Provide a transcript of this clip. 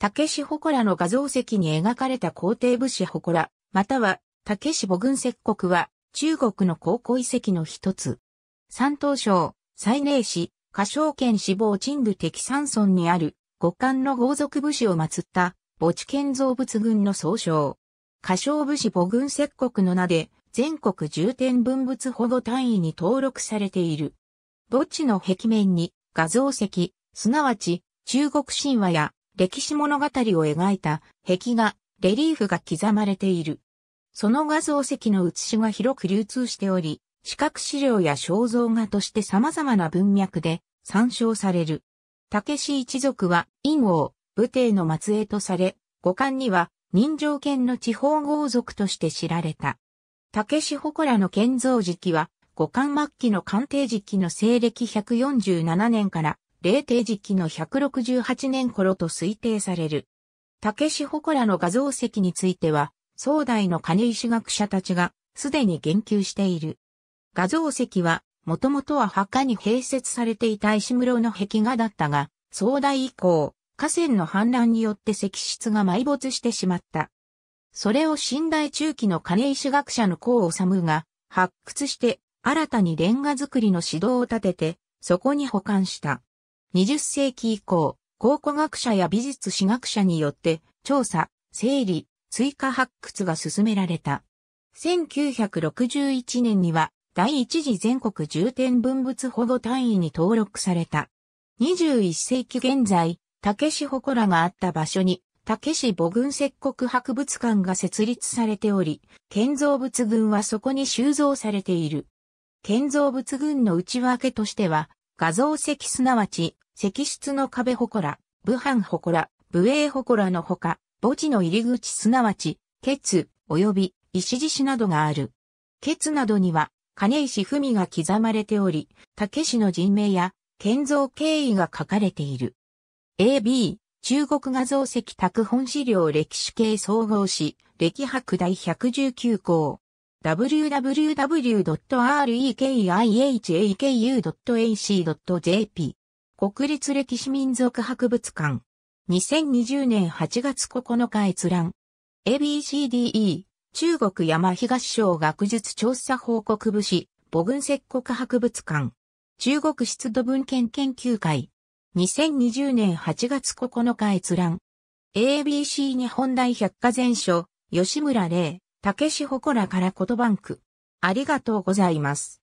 武志祠の画像石に描かれた皇帝武士祠、または武志母軍石国は中国の高校遺跡の一つ。山東省、西寧市、華商県志望鎮部敵山村にある五冠の豪族武士を祀った墓地建造物群の総称。華商武士母軍石国の名で全国重点文物保護単位に登録されている。墓地の壁面に画像石、すなわち中国神話や歴史物語を描いた壁画、レリーフが刻まれている。その画像石の写しが広く流通しており、視覚資料や肖像画として様々な文脈で参照される。武士一族は、陰王、武帝の末裔とされ、五冠には、人情犬の地方豪族として知られた。武士祠の建造時期は、五冠末期の官邸時期の西暦147年から霊帝時期の168年頃と推定される。武志祠の画像石については、壮大の金石学者たちがすでに言及している。画像石は、もともとは墓に併設されていた石室の壁画だったが、壮大以降、河川の氾濫によって石室が埋没してしまった。それを新代中期の金石学者の孔治が発掘して、新たにレンガ作りの指導を立てて、そこに保管した。20世紀以降、考古学者や美術史学者によって調査、整理、追加発掘が進められた。1961年には第一次全国重点文物保護単位に登録された。21世紀現在、竹市祠があった場所に、竹市母軍石国博物館が設立されており、建造物群はそこに収蔵されている。建造物群の内訳としては、画像石すなわち、石室の壁祠、武藩祠、武営祠のほか、墓地の入り口すなわち、ケツ、及び石獅子などがある。ケツなどには、金石文が刻まれており、竹氏の人名や、建造経緯が書かれている。AB、中国画像石拓本資料歴史系総合誌、歴博第119号。www.rekihaku.ac.jp 国立歴史民族博物館2020年8月9日閲覧 ABCDE 中国山東省学術調査報告部市母軍石国博物館中国湿土文献研究会2020年8月9日閲覧 ABC 日本大百科全書吉村玲たけしほこらからことバンありがとうございます。